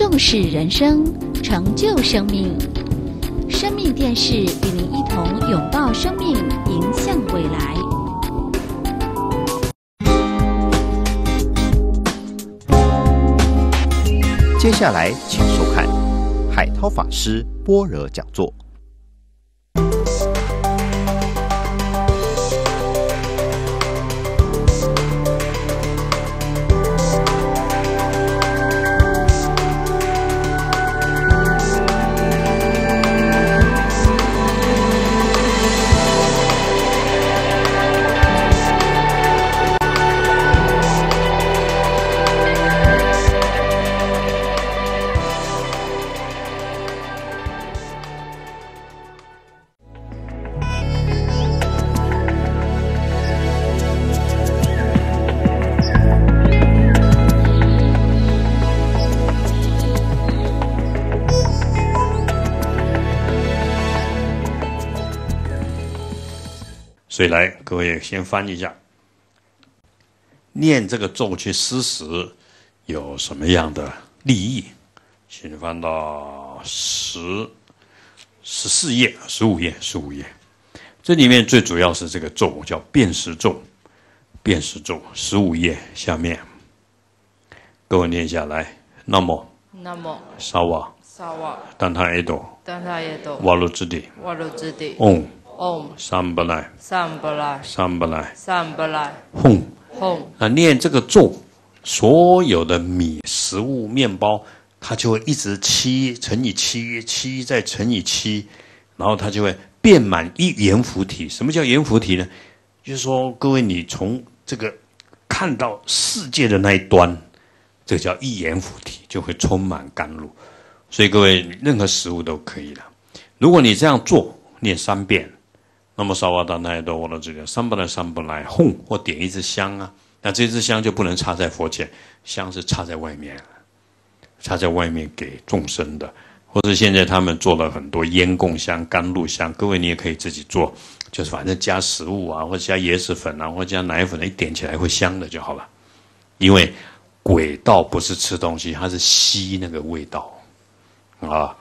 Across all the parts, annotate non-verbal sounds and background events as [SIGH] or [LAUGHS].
重视人生，成就生命。生命电视与您一同拥抱生命，迎向未来。接下来，请收看海涛法师般若讲座。来，各位先翻一下，念这个咒去施食有什么样的利益？请翻到十十四页、十五页、十五页。这里面最主要是这个咒叫辨识咒，辨识咒。十五页下面，各位念下来。那么。那么，沙瓦，沙瓦，丹他耶哆，丹他耶哆，瓦罗之地，瓦罗之地，嗡。嗡，三不赖，三不赖，三不赖，三不赖。哄哄。啊，念这个咒，所有的米食物、面包，它就会一直七乘以七，七再乘以七，然后它就会变满一圆浮体。什么叫圆浮体呢？就是说，各位你从这个看到世界的那一端，这叫一言浮体，就会充满甘露。所以各位任何食物都可以了。如果你这样做，念三遍。那么萨瓦达那些都我的这个，上不来，上不来。哄，我点一支香啊，那这支香就不能插在佛前，香是插在外面，插在外面给众生的。或者现在他们做了很多烟供香、甘露香，各位你也可以自己做，就是反正加食物啊，或者加椰子粉啊，或者加奶粉，一点起来会香的就好了。因为鬼道不是吃东西，它是吸那个味道啊，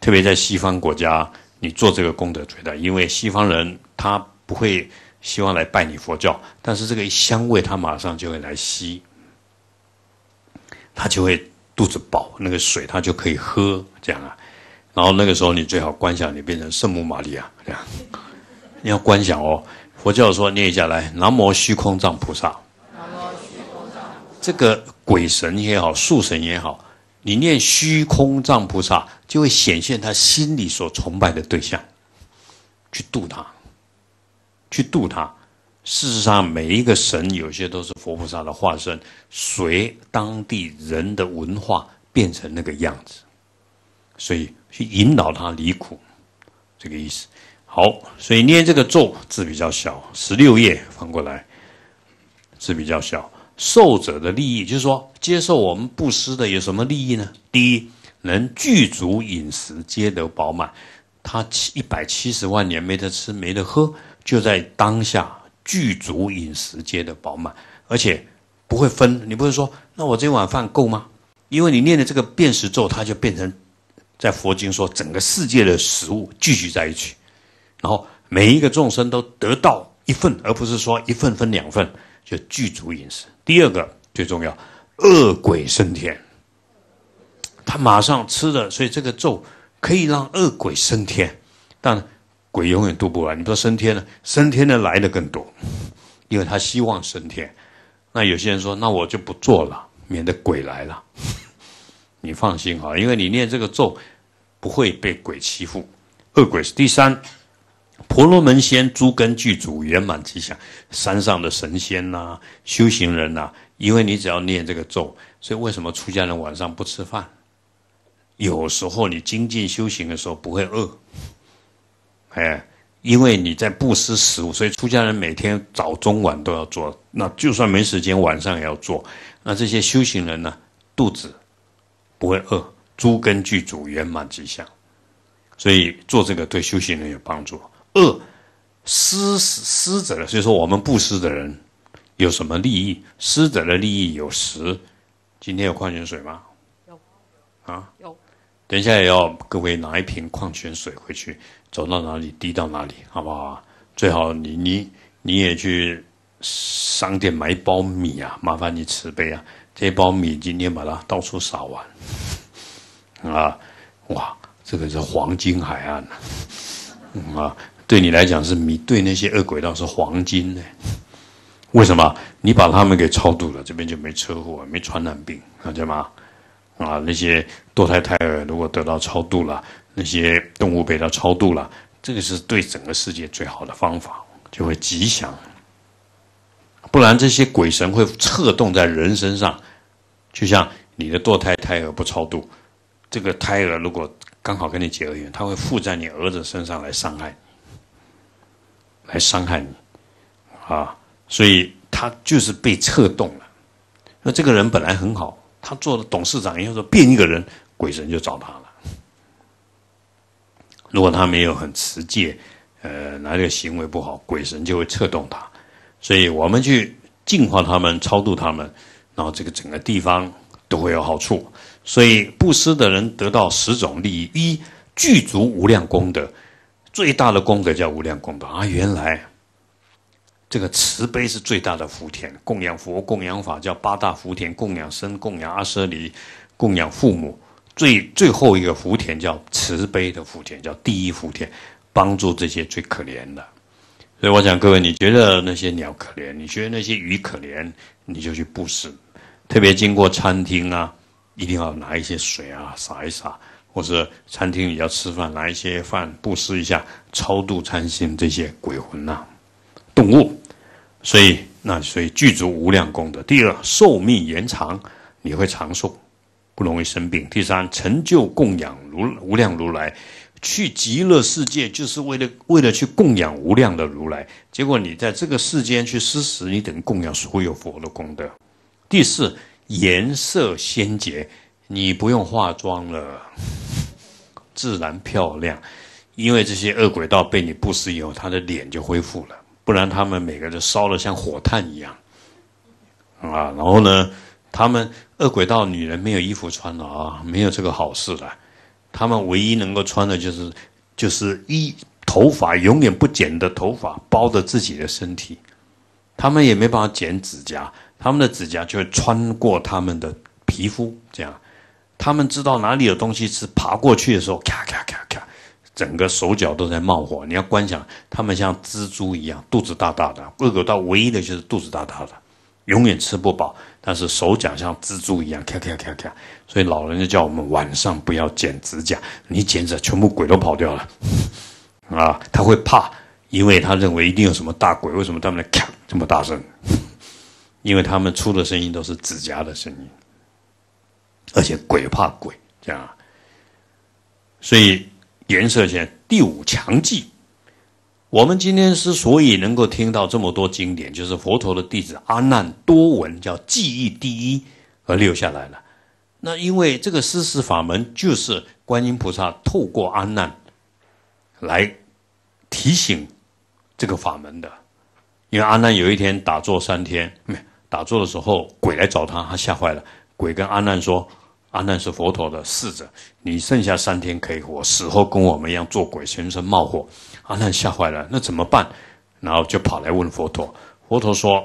特别在西方国家。你做这个功德最大，因为西方人他不会希望来拜你佛教，但是这个香味他马上就会来吸，他就会肚子饱，那个水他就可以喝，这样啊。然后那个时候你最好观想你变成圣母玛利亚，这样。你要观想哦，佛教说念一下来，南无虚空藏菩萨。南无虚空藏。这个鬼神也好，素神也好。你念虚空藏菩萨，就会显现他心里所崇拜的对象，去度他，去度他。事实上，每一个神有些都是佛菩萨的化身，随当地人的文化变成那个样子，所以去引导他离苦，这个意思。好，所以念这个咒字比较小，十六页翻过来字比较小。受者的利益，就是说，接受我们布施的有什么利益呢？第一，能具足饮食皆得饱满。他七一百七十万年没得吃没得喝，就在当下具足饮食皆得饱满，而且不会分。你不是说，那我这碗饭够吗？因为你念的这个辨识咒，它就变成，在佛经说，整个世界的食物聚集在一起，然后每一个众生都得到一份，而不是说一份分两份。就具足饮食，第二个最重要，恶鬼升天。他马上吃了，所以这个咒可以让恶鬼升天，但鬼永远渡不完。你说升天了，升天的来的更多，因为他希望升天。那有些人说，那我就不做了，免得鬼来了。[LAUGHS] 你放心哈，因为你念这个咒，不会被鬼欺负。恶鬼是第三。婆罗门仙，诸根具足，圆满吉祥。山上的神仙呐，修行人呐，因为你只要念这个咒，所以为什么出家人晚上不吃饭？有时候你精进修行的时候不会饿，哎，因为你在不施食物，所以出家人每天早中晚都要做。那就算没时间，晚上也要做。那这些修行人呢，肚子不会饿，诸根具足，圆满吉祥。所以做这个对修行人有帮助。二，施施者的，所以说我们布施的人有什么利益？施者的利益有十。今天有矿泉水吗？有啊，有。等一下也要各位拿一瓶矿泉水回去，走到哪里滴到哪里，好不好？最好你你你也去商店买一包米啊，麻烦你慈悲啊，这包米今天把它到处撒完啊！哇，这个是黄金海岸啊！啊。对你来讲是迷，对那些恶鬼道是黄金呢？为什么？你把他们给超度了，这边就没车祸，没传染病，看见吗？啊，那些堕胎胎儿如果得到超度了，那些动物被他超度了，这个是对整个世界最好的方法，就会吉祥。不然这些鬼神会策动在人身上，就像你的堕胎胎儿不超度，这个胎儿如果刚好跟你结了缘，他会附在你儿子身上来伤害。来伤害你，啊，所以他就是被策动了。那这个人本来很好，他做了董事长，以后说变一个人，鬼神就找他了。如果他没有很持戒，呃，哪里行为不好，鬼神就会策动他。所以我们去净化他们，超度他们，然后这个整个地方都会有好处。所以布施的人得到十种利益：一、具足无量功德。最大的功德叫无量功德啊！原来这个慈悲是最大的福田，供养佛、供养法叫八大福田，供养僧、供养阿舍离、供养父母，最最后一个福田叫慈悲的福田，叫第一福田，帮助这些最可怜的。所以我想，各位，你觉得那些鸟可怜，你觉得那些鱼可怜，你就去布施，特别经过餐厅啊，一定要拿一些水啊，洒一洒。或者餐厅里要吃饭，拿一些饭布施一下，超度餐心这些鬼魂呐、动物，所以那所以具足无量功德。第二，寿命延长，你会长寿，不容易生病。第三，成就供养如无量如来，去极乐世界就是为了为了去供养无量的如来。结果你在这个世间去施食，你等于供养所有佛的功德。第四，颜色先结。你不用化妆了，自然漂亮，因为这些恶鬼道被你布施以后，他的脸就恢复了。不然他们每个人都烧得像火炭一样啊。然后呢，他们恶鬼道女人没有衣服穿了啊，没有这个好事了，他们唯一能够穿的就是就是一头发永远不剪的头发包着自己的身体，他们也没办法剪指甲，他们的指甲就会穿过他们的皮肤这样。他们知道哪里有东西吃，爬过去的时候，咔咔咔咔，整个手脚都在冒火。你要观想，他们像蜘蛛一样，肚子大大的，恶狗到唯一的就是肚子大大的，永远吃不饱。但是手脚像蜘蛛一样，咔咔咔咔。所以老人就叫我们晚上不要剪指甲，你剪着，全部鬼都跑掉了。[LAUGHS] 啊，他会怕，因为他认为一定有什么大鬼。为什么他们来咔这么大声？[LAUGHS] 因为他们出的声音都是指甲的声音。而且鬼怕鬼，这样，所以颜色线第五强记。我们今天之所以能够听到这么多经典，就是佛陀的弟子阿难多闻，叫记忆第一而留下来了。那因为这个施食法门，就是观音菩萨透过阿难来提醒这个法门的。因为阿难有一天打坐三天，打坐的时候鬼来找他，他吓坏了。鬼跟阿难说。阿难是佛陀的侍者，你剩下三天可以活，死后跟我们一样做鬼，全身冒火。阿难吓坏了，那怎么办？然后就跑来问佛陀。佛陀说：“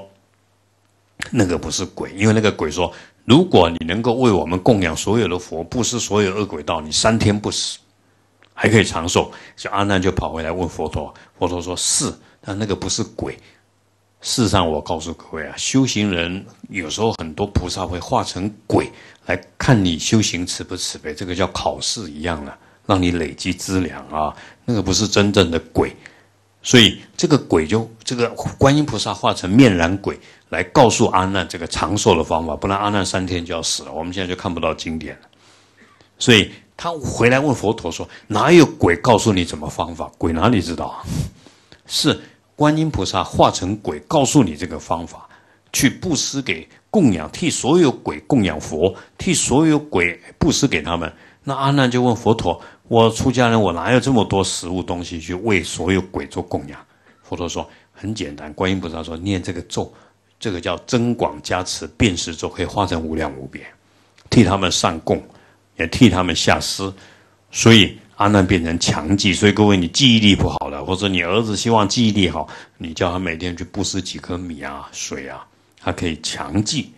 那个不是鬼，因为那个鬼说，如果你能够为我们供养所有的佛，布施所有恶鬼道，你三天不死，还可以长寿。”所阿难就跑回来问佛陀。佛陀说：“是，但那个不是鬼。事实上，我告诉各位啊，修行人有时候很多菩萨会化成鬼。”来看你修行慈不慈悲，这个叫考试一样的，让你累积资粮啊，那个不是真正的鬼，所以这个鬼就这个观音菩萨化成面然鬼来告诉阿难这个长寿的方法，不然阿难三天就要死了。我们现在就看不到经典了，所以他回来问佛陀说：哪有鬼告诉你怎么方法？鬼哪里知道啊？是观音菩萨化成鬼告诉你这个方法。去布施给供养，替所有鬼供养佛，替所有鬼布施给他们。那阿难就问佛陀：“我出家人，我哪有这么多食物东西去为所有鬼做供养？”佛陀说：“很简单，观音菩萨说念这个咒，这个叫增广加持，辨识咒可以化成无量无边，替他们上供，也替他们下施。所以阿难变成强记。所以各位，你记忆力不好了，或者你儿子希望记忆力好，你叫他每天去布施几颗米啊、水啊。”它可以强记。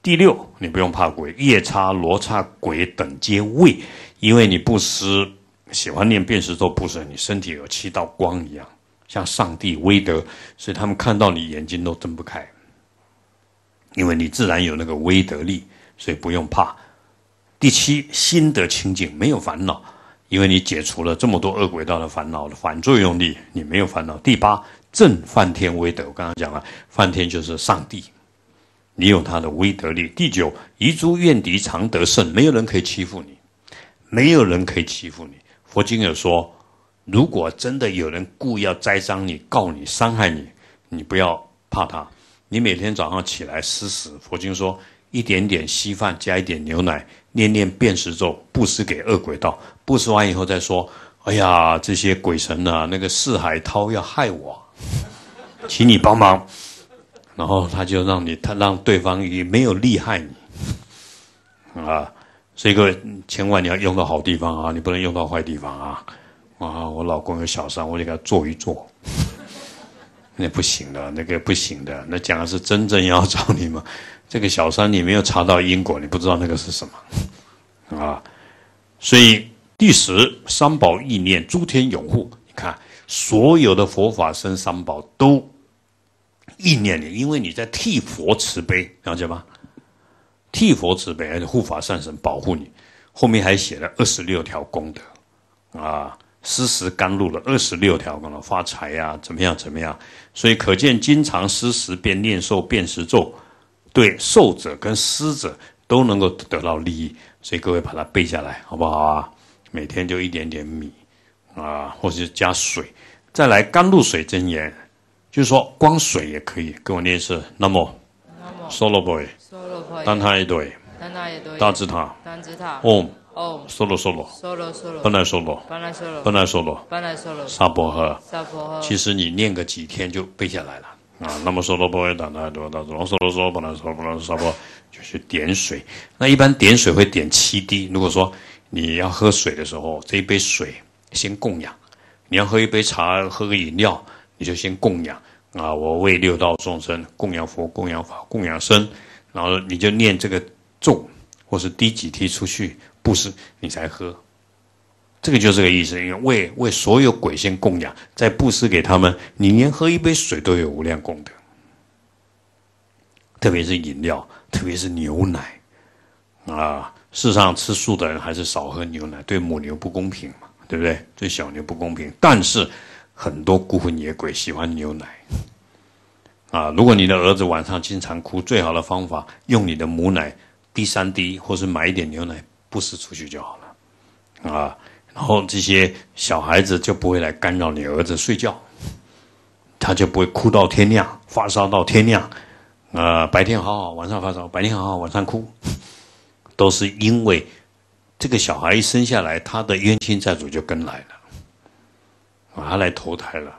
第六，你不用怕鬼，夜叉、罗刹、鬼等皆畏，因为你不施，喜欢念遍施咒，不施，你身体有七道光一样，像上帝威德，所以他们看到你眼睛都睁不开，因为你自然有那个威德力，所以不用怕。第七，心得清净，没有烦恼，因为你解除了这么多恶鬼道的烦恼的反作用力，你没有烦恼。第八，正梵天威德，我刚刚讲了，梵天就是上帝。你有他的威德力。第九，遗诸怨敌常得胜，没有人可以欺负你，没有人可以欺负你。佛经有说，如果真的有人故意要栽赃你、告你、伤害你，你不要怕他。你每天早上起来施食，佛经说，一点点稀饭加一点牛奶，念念辨食咒，布施给恶鬼道。布施完以后再说，哎呀，这些鬼神啊，那个四海涛要害我，请你帮忙。然后他就让你，他让对方也没有利害你，啊，所以各位千万你要用到好地方啊，你不能用到坏地方啊，啊，我老公有小三，我就给他做一做，[LAUGHS] 那不行的，那个不行的，那讲的是真正要找你嘛，[LAUGHS] 这个小三你没有查到因果，你不知道那个是什么，啊，所以第十三宝意念诸天永护，你看所有的佛法僧三宝都。意念你，因为你在替佛慈悲，了解吗？替佛慈悲而且护法善神保护你？后面还写了二十六条功德啊，施食甘露了二十六条功德，发财呀，怎么样怎么样？所以可见，经常施食，便念受，便食咒，对受者跟施者都能够得到利益。所以各位把它背下来，好不好啊？每天就一点点米啊，或者是加水，再来甘露水真言。就是说，光水也可以跟我念一次。那么，solo boy，solo boy，单塔也对，单塔也对，大字塔，大字塔，om，om，solo solo，solo solo，本来 solo，本来 solo，本来 solo，本来 solo，沙婆诃，沙婆诃。其实你念个几天就背下来了啊。那么 solo boy，单塔也对，大字龙 solo solo，沙就是点水。那一般点水会点七滴。如果说你要喝水的时候，这一杯水先供养。你要喝一杯茶，喝个饮料。你就先供养啊！我为六道众生供养佛、供养法、供养僧，然后你就念这个咒，或是滴几滴出去布施，你才喝。这个就是个意思，因为为为所有鬼先供养，再布施给他们，你连喝一杯水都有无量功德。特别是饮料，特别是牛奶啊！世上吃素的人还是少喝牛奶，对母牛不公平嘛？对不对？对小牛不公平，但是。很多孤魂野鬼喜欢牛奶啊！如果你的儿子晚上经常哭，最好的方法用你的母奶滴三滴，或是买一点牛奶布施出去就好了啊！然后这些小孩子就不会来干扰你儿子睡觉，他就不会哭到天亮，发烧到天亮啊！白天好好，晚上发烧；白天好好，晚上哭，都是因为这个小孩一生下来，他的冤亲债主就跟来了。啊，他来投胎了，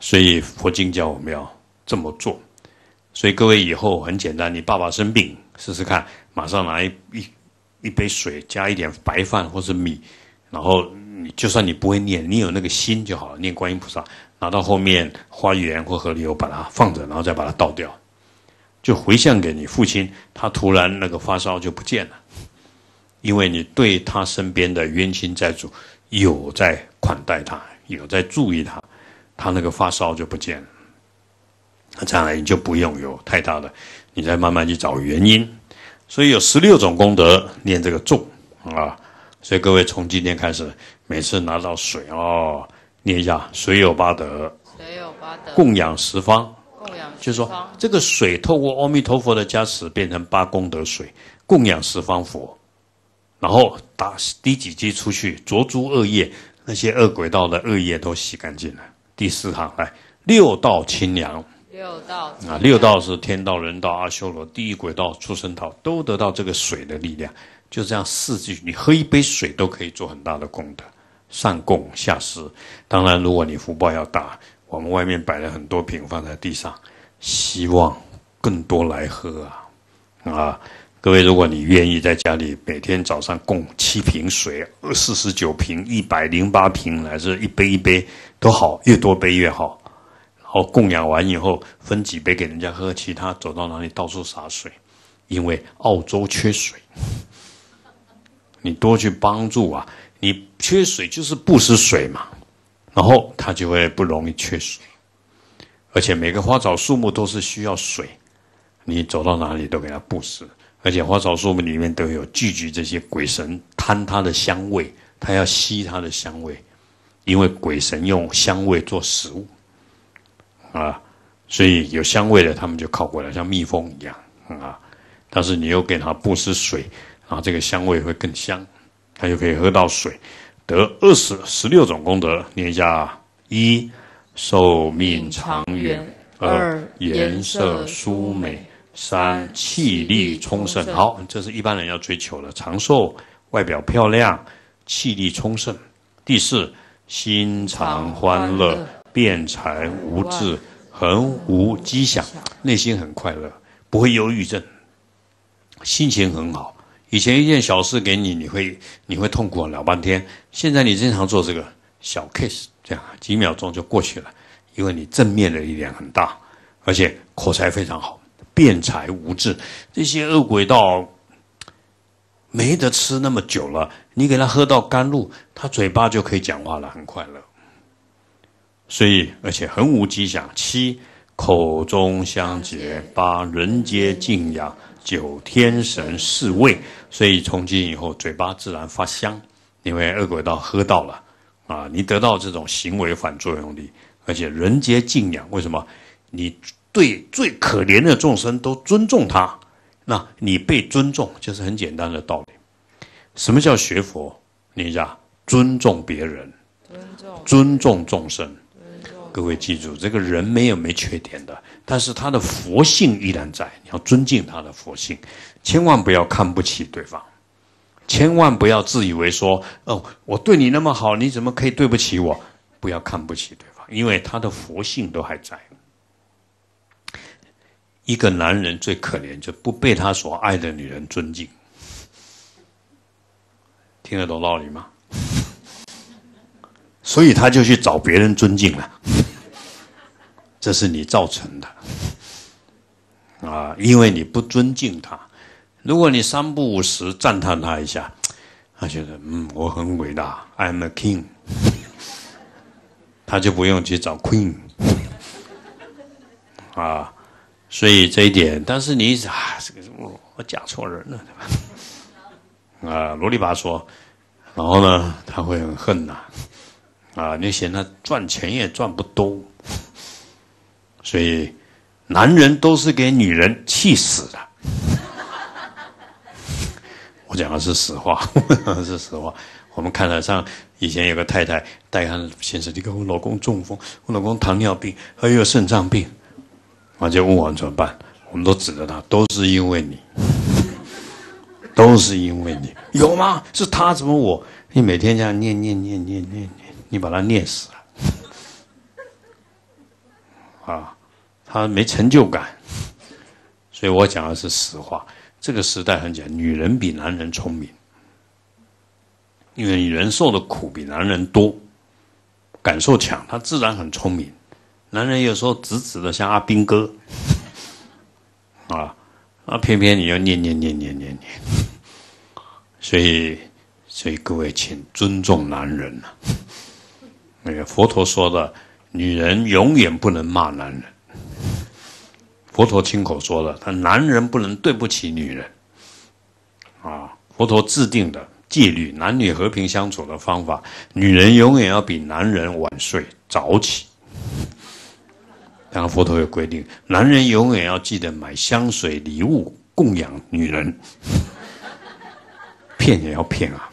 所以佛经教我们要这么做。所以各位以后很简单，你爸爸生病，试试看，马上拿一一一杯水，加一点白饭或是米，然后你就算你不会念，你有那个心就好了。念观音菩萨，拿到后面花园或河里，我把它放着，然后再把它倒掉，就回向给你父亲。他突然那个发烧就不见了，因为你对他身边的冤亲债主有在款待他。有在注意他，他那个发烧就不见了，那将来你就不用有太大的，你再慢慢去找原因。所以有十六种功德念这个众啊，所以各位从今天开始，每次拿到水哦，念一下水有八德，水有八德，供养十方，供养十方，这个水透过阿弥陀佛的加持变成八功德水，供养十方佛，然后打低几滴出去，浊诸恶业。那些恶鬼道的恶业都洗干净了。第四行来，六道清凉。六道啊，六道是天道、人道、阿修罗、地狱轨道、畜生道，都得到这个水的力量。就这样四句，你喝一杯水都可以做很大的功德，上供下施。当然，如果你福报要大，我们外面摆了很多瓶放在地上，希望更多来喝啊啊！各位，如果你愿意在家里每天早上供七瓶水、四十九瓶、一百零八瓶，乃至一杯一杯都好，越多杯越好。然后供养完以后，分几杯给人家喝，其他走到哪里到处洒水，因为澳洲缺水，你多去帮助啊！你缺水就是不施水嘛，然后它就会不容易缺水，而且每个花草树木都是需要水，你走到哪里都给它布施。而且花草树木里面都有聚集这些鬼神，贪它的香味，它要吸它的香味，因为鬼神用香味做食物啊，所以有香味的，他们就靠过来，像蜜蜂一样啊。但是你又给它布施水，啊，这个香味会更香，它就可以喝到水，得二十十六种功德，念一下：一寿命长远，二颜色舒美。三气力充盛，好，这是一般人要追求的长寿、外表漂亮、气力充盛。第四，心常欢乐，辩才无滞，恒无积想，内心很快乐，不会忧郁症，心情很好。以前一件小事给你，你会你会痛苦老半天，现在你经常做这个小 case，这样几秒钟就过去了，因为你正面的力量很大，而且口才非常好。辩才无智，这些恶鬼道没得吃那么久了，你给他喝到甘露，他嘴巴就可以讲话了，很快乐。所以而且恒无吉祥。七口中香结，八人皆敬仰，九天神侍卫。所以从今以后嘴巴自然发香，因为恶鬼道喝到了啊，你得到这种行为反作用力，而且人皆敬仰。为什么？你。对最可怜的众生都尊重他，那你被尊重就是很简单的道理。什么叫学佛？你讲尊重别人，尊重尊重众生。各位记住，这个人没有没缺点的，但是他的佛性依然在。你要尊敬他的佛性，千万不要看不起对方，千万不要自以为说：“哦，我对你那么好，你怎么可以对不起我？”不要看不起对方，因为他的佛性都还在。一个男人最可怜，就不被他所爱的女人尊敬，听得懂道理吗？所以他就去找别人尊敬了，这是你造成的，啊，因为你不尊敬他。如果你三不五时赞叹他一下，他觉得嗯，我很伟大，I'm a king，他就不用去找 queen，啊。所以这一点，但是你啊，这个我我讲错人了，对吧？啊，罗里吧说，然后呢，他会很恨呐，啊，你嫌他赚钱也赚不多，所以男人都是给女人气死的。[LAUGHS] 我讲的是实话，[LAUGHS] 是实话。我们看得上，以前有个太太戴安先生，你看我老公中风，我老公糖尿病，还有肾脏病。我就问完怎么办？我们都指着他，都是因为你，[LAUGHS] 都是因为你，有吗？是他怎么我？你每天这样念念念念念念，你把他念死了 [LAUGHS] 啊！他没成就感，所以我讲的是实话。这个时代很讲女人比男人聪明，因为你人受的苦比男人多，感受强，他自然很聪明。男人有时候直直的像阿兵哥，啊，那偏偏你要念念念念念念，[LAUGHS] 所以，所以各位请尊重男人呐。那个佛陀说的，女人永远不能骂男人。佛陀亲口说的，他男人不能对不起女人，啊，佛陀制定的戒律，男女和平相处的方法，女人永远要比男人晚睡早起。然后佛陀有规定，男人永远要记得买香水、礼物供养女人，[LAUGHS] 骗也要骗啊！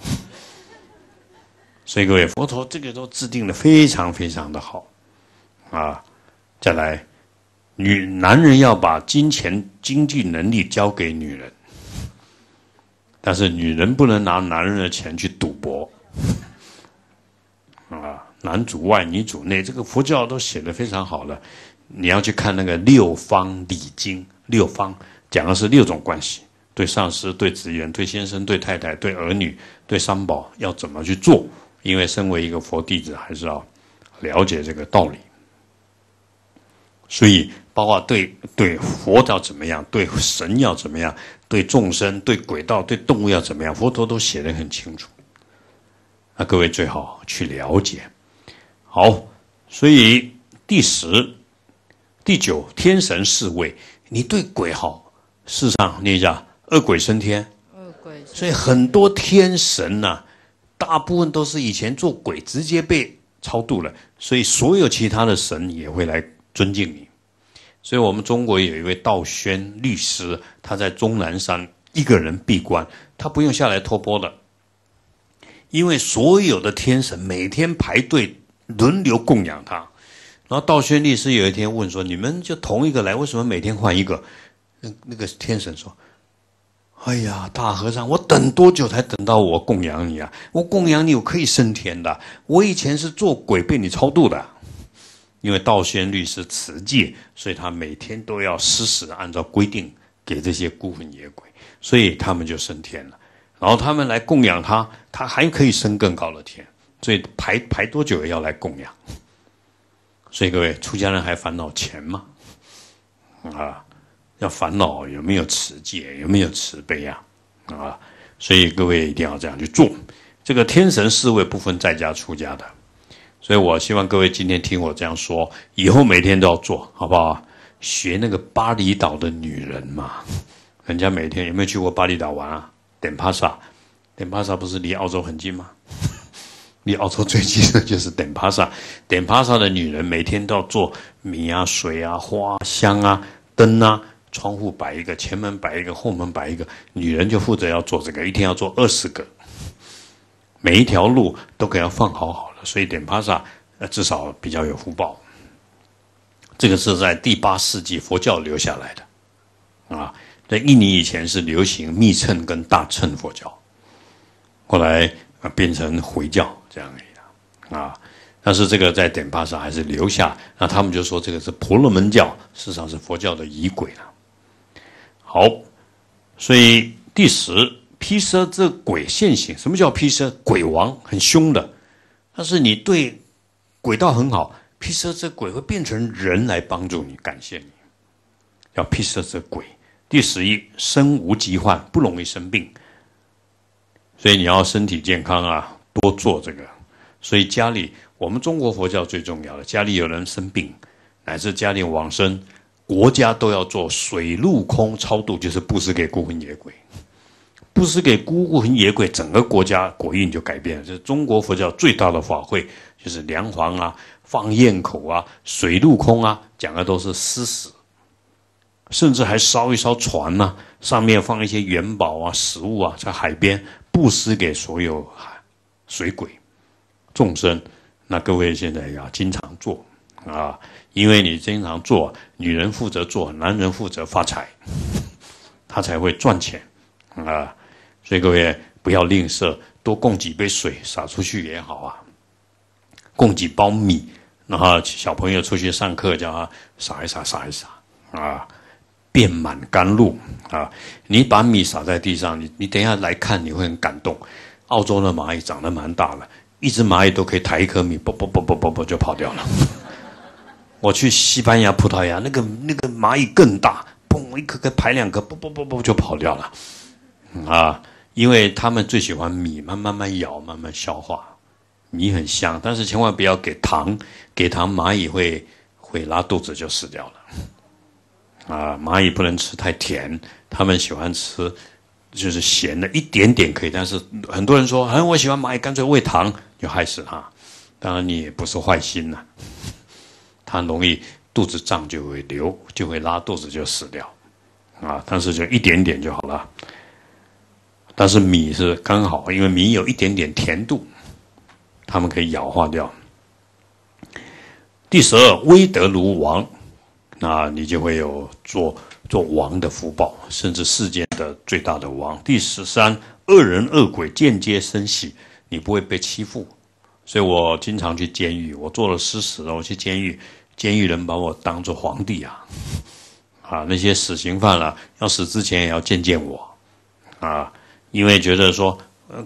所以各位，佛陀这个都制定的非常非常的好啊！再来，女男人要把金钱、经济能力交给女人，但是女人不能拿男人的钱去赌博啊！男主外，女主内，这个佛教都写的非常好了。你要去看那个六方礼经，六方讲的是六种关系：对上司、对职员、对先生、对太太、对儿女、对三宝要怎么去做？因为身为一个佛弟子，还是要了解这个道理。所以，包括对对佛要怎么样，对神要怎么样，对众生、对鬼道、对动物要怎么样，佛陀都写的很清楚。那各位最好去了解。好，所以第十。第九天神侍卫，你对鬼好，世上念一下恶鬼升天，恶鬼，所以很多天神呐，大部分都是以前做鬼，直接被超度了，所以所有其他的神也会来尊敬你。所以，我们中国有一位道宣律师，他在终南山一个人闭关，他不用下来托钵的，因为所有的天神每天排队轮流供养他。然后道宣律师有一天问说：“你们就同一个来，为什么每天换一个？”那那个天神说：“哎呀，大和尚，我等多久才等到我供养你啊？我供养你，我可以升天的。我以前是做鬼，被你超度的。因为道宣律师持戒，所以他每天都要时时按照规定给这些孤魂野鬼，所以他们就升天了。然后他们来供养他，他还可以升更高的天。所以排排多久要来供养。”所以各位出家人还烦恼钱吗？啊，要烦恼有没有持戒，有没有慈悲呀？啊，所以各位一定要这样去做。这个天神侍卫不分在家出家的，所以我希望各位今天听我这样说，以后每天都要做好不好？学那个巴厘岛的女人嘛，人家每天有没有去过巴厘岛玩啊？点帕萨，点帕萨不是离澳洲很近吗？你澳洲最基的就是点帕萨，点帕萨的女人每天都要做米啊、水啊、花香啊、灯啊、窗户摆一个，前门摆一个，后门摆一个，女人就负责要做这个，一天要做二十个，每一条路都给要放好好的，所以点帕萨呃至少比较有福报。这个是在第八世纪佛教留下来的，啊，在印尼以前是流行密乘跟大乘佛教，后来。啊，变成回教这样一样，啊，但是这个在点巴上还是留下。那他们就说这个是婆罗门教，事实上是佛教的仪轨了。好，所以第十，披蛇这鬼现形。什么叫披蛇？鬼王很凶的，但是你对鬼道很好，披蛇这鬼会变成人来帮助你，感谢你。要披蛇这鬼。第十一，身无疾患，不容易生病。所以你要身体健康啊，多做这个。所以家里，我们中国佛教最重要的，家里有人生病，乃至家里往生，国家都要做水陆空超度，就是布施给孤魂野鬼。布施给孤魂野鬼，整个国家国运就改变了。就是中国佛教最大的法会，就是梁皇啊、放焰口啊、水陆空啊，讲的都是施食，甚至还烧一烧船呐，上面放一些元宝啊、食物啊，在海边。布施给所有水鬼众生，那各位现在要经常做啊，因为你经常做，女人负责做，男人负责发财，他才会赚钱啊，所以各位不要吝啬，多供几杯水洒出去也好啊，供几包米，然后小朋友出去上课，叫他洒一洒，洒一洒啊。遍满甘露啊！你把米撒在地上，你你等下来看，你会很感动。澳洲的蚂蚁长得蛮大了，一只蚂蚁都可以抬一颗米，啵啵啵啵啵啵就跑掉了。我去西班牙、葡萄牙，那个那个蚂蚁更大，嘣一颗颗排两颗，啵啵啵啵就跑掉了。啊，因为他们最喜欢米，慢慢慢咬，慢慢消化，米很香。但是千万不要给糖，给糖蚂蚁会会拉肚子就死掉了。啊，蚂蚁不能吃太甜，他们喜欢吃就是咸的，一点点可以。但是很多人说，哎，我喜欢蚂蚁，干脆喂糖，就害死它。当然，你也不是坏心呐，[LAUGHS] 它容易肚子胀，就会流，就会拉肚子，就死掉。啊，但是就一点点就好了。但是米是刚好，因为米有一点点甜度，它们可以氧化掉。第十二，威德卢王。那你就会有做做王的福报，甚至世界的最大的王。第十三，恶人恶鬼间接生喜，你不会被欺负。所以我经常去监狱，我做了施死了，我去监狱，监狱人把我当做皇帝啊！啊，那些死刑犯了，要死之前也要见见我啊，因为觉得说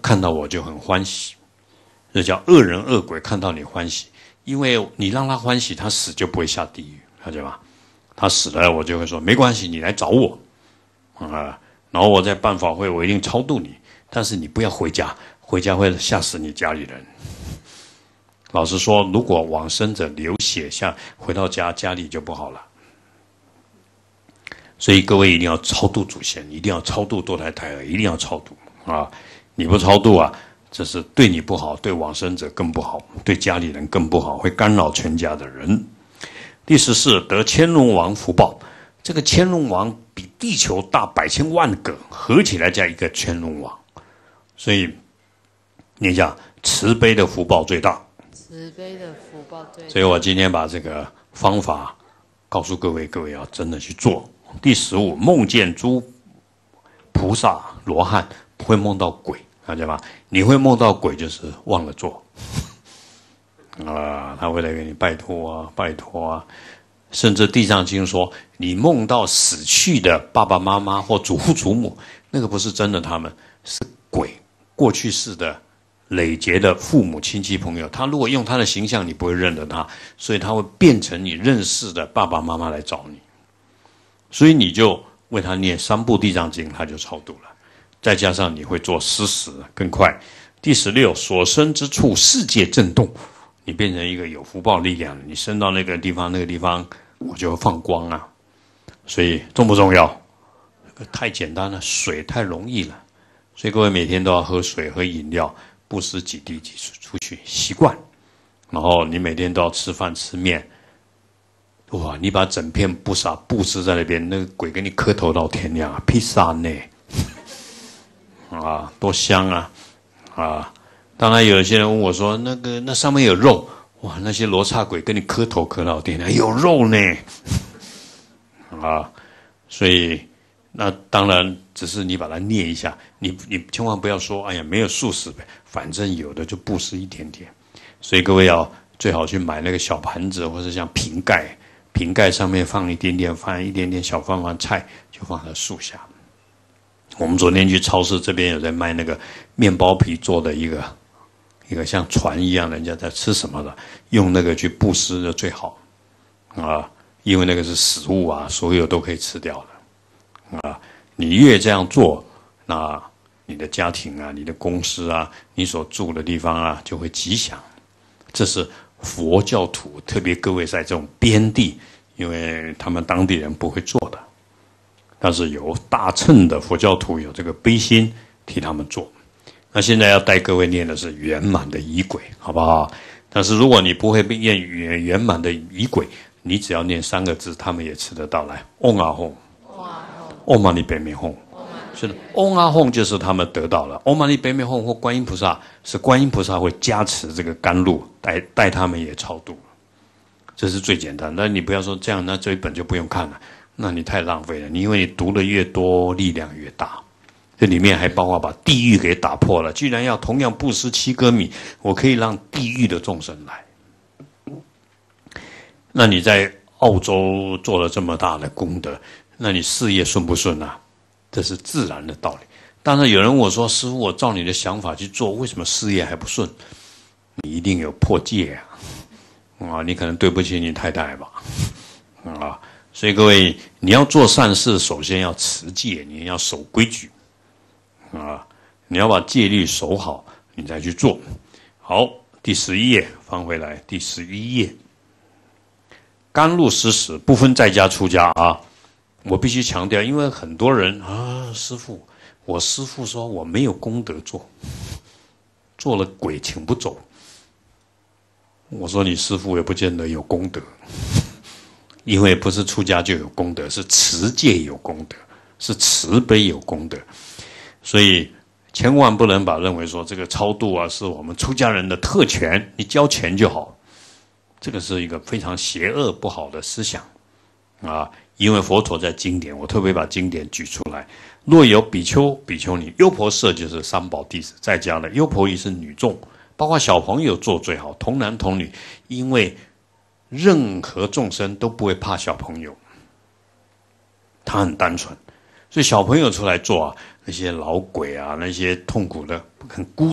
看到我就很欢喜，这叫恶人恶鬼看到你欢喜，因为你让他欢喜，他死就不会下地狱，看见吗？他死了，我就会说没关系，你来找我，啊，然后我在办法会，我一定超度你。但是你不要回家，回家会吓死你家里人。老实说，如果往生者流血下回到家，家里就不好了。所以各位一定要超度祖先，一定要超度堕胎胎儿，一定要超度啊！你不超度啊，这是对你不好，对往生者更不好，对家里人更不好，会干扰全家的人。第十四得千龙王福报，这个千龙王比地球大百千万个，合起来叫一个千龙王，所以你讲慈悲的福报最大，慈悲的福报最大，所以我今天把这个方法告诉各位，各位要真的去做。第十五梦见诸菩萨罗汉，会梦到鬼，看见吗？你会梦到鬼，就是忘了做。啊，他会来给你拜托啊，拜托啊！甚至《地藏经》说，你梦到死去的爸爸妈妈或祖父祖母，那个不是真的，他们是鬼，过去世的累劫的父母亲戚朋友。他如果用他的形象，你不会认得他，所以他会变成你认识的爸爸妈妈来找你，所以你就为他念三部《地藏经》，他就超度了。再加上你会做施食，更快。第十六，所生之处，世界震动。你变成一个有福报力量，你升到那个地方，那个地方我就放光啊！所以重不重要？太简单了，水太容易了，所以各位每天都要喝水、喝饮料，不施几滴几出出去习惯。然后你每天都要吃饭、吃面，哇！你把整片布撒布施在那边，那个鬼给你磕头到天亮啊！披萨呢？[LAUGHS] 啊，多香啊！啊！当然，有一些人问我说：“那个，那上面有肉，哇，那些罗刹鬼跟你磕头磕到天亮，有肉呢，[LAUGHS] 啊，所以那当然只是你把它捏一下，你你千万不要说，哎呀，没有素食呗，反正有的就布施一点点。所以各位要最好去买那个小盘子，或者像瓶盖，瓶盖上面放一点点饭，一点点小放放菜，就放在树下。我们昨天去超市这边有在卖那个面包皮做的一个。”一个像船一样，人家在吃什么的，用那个去布施的最好，啊，因为那个是食物啊，所有都可以吃掉的，啊，你越这样做，那你的家庭啊、你的公司啊、你所住的地方啊就会吉祥。这是佛教徒，特别各位在这种边地，因为他们当地人不会做的，但是有大乘的佛教徒有这个悲心替他们做。那现在要带各位念的是圆满的仪轨，好不好？但是如果你不会念圆圆满的仪轨，你只要念三个字，他们也吃得到。来，嗡啊吽，嗡啊吽，嗡嘛呢呗咪吽，是的，嗡啊吽就是他们得到了。嗡嘛呢呗咪吽或观音菩萨，是观音菩萨会加持这个甘露，带带他们也超度，这是最简单。那你不要说这样，那这一本就不用看了，那你太浪费了。你因为你读的越多，力量越大。这里面还包括把地狱给打破了。既然要同样布施七颗米，我可以让地狱的众生来。那你在澳洲做了这么大的功德，那你事业顺不顺啊？这是自然的道理。但是有人问我说：“师傅，我照你的想法去做，为什么事业还不顺？”你一定有破戒啊！啊，你可能对不起你太太吧？啊，所以各位，你要做善事，首先要持戒，你要守规矩。啊，你要把戒律守好，你再去做。好，第十一页，翻回来，第十一页。甘露施食不分在家出家啊，我必须强调，因为很多人啊，师傅，我师傅说我没有功德做，做了鬼请不走。我说你师傅也不见得有功德，因为不是出家就有功德，是持戒有功德，是慈悲有功德。所以，千万不能把认为说这个超度啊，是我们出家人的特权，你交钱就好。这个是一个非常邪恶不好的思想啊！因为佛陀在经典，我特别把经典举出来：若有比丘、比丘尼、优婆塞，就是三宝弟子；再加了优婆夷是女众，包括小朋友做最好，童男童女，因为任何众生都不会怕小朋友，他很单纯，所以小朋友出来做啊。那些老鬼啊，那些痛苦的，很孤。